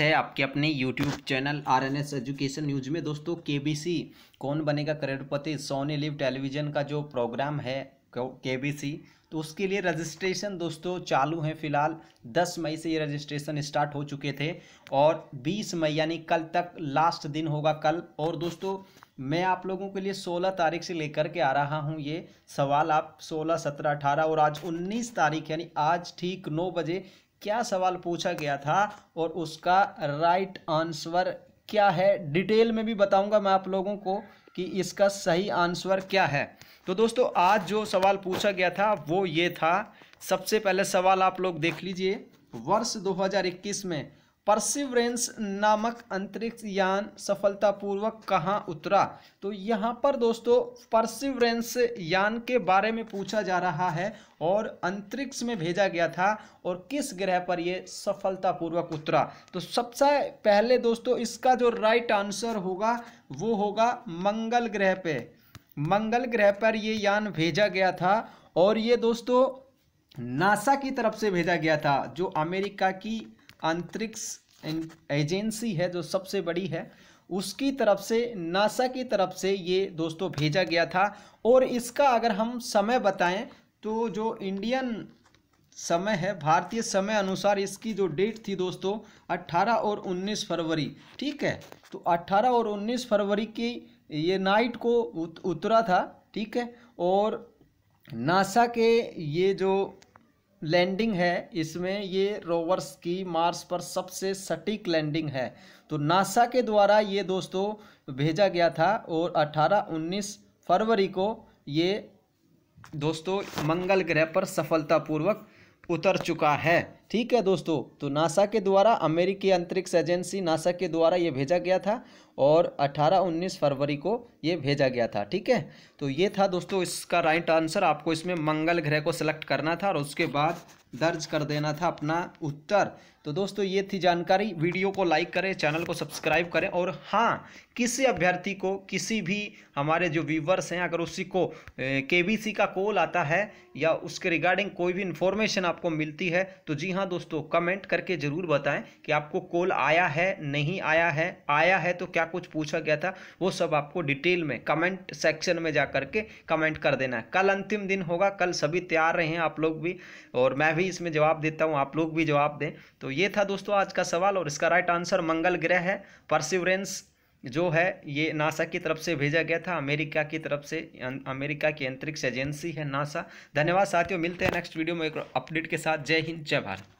है आपके अपने YouTube channel R N S education news में दोस्तों के बी सी कौन बनेगा करोड़पति सोनी लिव टेलीविज़न का जो प्रोग्राम है के बी सी तो उसके लिए रजिस्ट्रेशन दोस्तों चालू है फिलहाल 10 मई से ये रजिस्ट्रेशन स्टार्ट हो चुके थे और 20 मई यानी कल तक लास्ट दिन होगा कल और दोस्तों मैं आप लोगों के लिए 16 तारीख से लेकर के आ रहा हूँ ये सवाल आप 16, 17, 18 और आज 19 तारीख यानी आज ठीक 9 बजे क्या सवाल पूछा गया था और उसका राइट आंसर क्या है डिटेल में भी बताऊंगा मैं आप लोगों को कि इसका सही आंसर क्या है तो दोस्तों आज जो सवाल पूछा गया था वो ये था सबसे पहले सवाल आप लोग देख लीजिए वर्ष 2021 में परसिवरेंस नामक अंतरिक्ष यान सफलतापूर्वक कहाँ उतरा तो यहाँ पर दोस्तों परसिवरेंस यान के बारे में पूछा जा रहा है और अंतरिक्ष में भेजा गया था और किस ग्रह पर यह सफलतापूर्वक उतरा तो सबसे पहले दोस्तों इसका जो राइट आंसर होगा वो होगा मंगल ग्रह पे मंगल ग्रह पर ये यान भेजा गया था और ये दोस्तों नासा की तरफ से भेजा गया था जो अमेरिका की अंतरिक्ष एजेंसी है जो सबसे बड़ी है उसकी तरफ से नासा की तरफ से ये दोस्तों भेजा गया था और इसका अगर हम समय बताएं तो जो इंडियन समय है भारतीय समय अनुसार इसकी जो डेट थी दोस्तों 18 और 19 फरवरी ठीक है तो 18 और 19 फरवरी की ये नाइट को उतरा था ठीक है और नासा के ये जो लैंडिंग है इसमें ये रोवर्स की मार्स पर सबसे सटीक लैंडिंग है तो नासा के द्वारा ये दोस्तों भेजा गया था और 18-19 फरवरी को ये दोस्तों मंगल ग्रह पर सफलतापूर्वक उतर चुका है ठीक है दोस्तों तो नासा के द्वारा अमेरिकी अंतरिक्ष एजेंसी नासा के द्वारा ये भेजा गया था और 18-19 फरवरी को ये भेजा गया था ठीक है तो ये था दोस्तों इसका राइट आंसर आपको इसमें मंगल ग्रह को सिलेक्ट करना था और उसके बाद दर्ज कर देना था अपना उत्तर तो दोस्तों ये थी जानकारी वीडियो को लाइक करें चैनल को सब्सक्राइब करें और हाँ किसी अभ्यर्थी को किसी भी हमारे जो व्यूवर्स हैं अगर उसी को के का कॉल आता है या उसके रिगार्डिंग कोई भी इन्फॉर्मेशन आपको मिलती है तो जी हाँ हाँ दोस्तों कमेंट करके ज़रूर बताएं कि आपको कॉल आया है नहीं आया है आया है तो क्या कुछ पूछा गया था वो सब आपको डिटेल में कमेंट सेक्शन में जा करके कमेंट कर देना है कल अंतिम दिन होगा कल सभी तैयार हैं आप लोग भी और मैं भी इसमें जवाब देता हूँ आप लोग भी जवाब दें तो ये था दोस्तों आज का सवाल और इसका राइट आंसर मंगल ग्रह है परसिवरेंस जो है ये नासा की तरफ से भेजा गया था अमेरिका की तरफ से अं, अमेरिका की अंतरिक्ष एजेंसी है नासा धन्यवाद साथियों मिलते हैं नेक्स्ट वीडियो में एक अपडेट के साथ जय हिंद जय भारत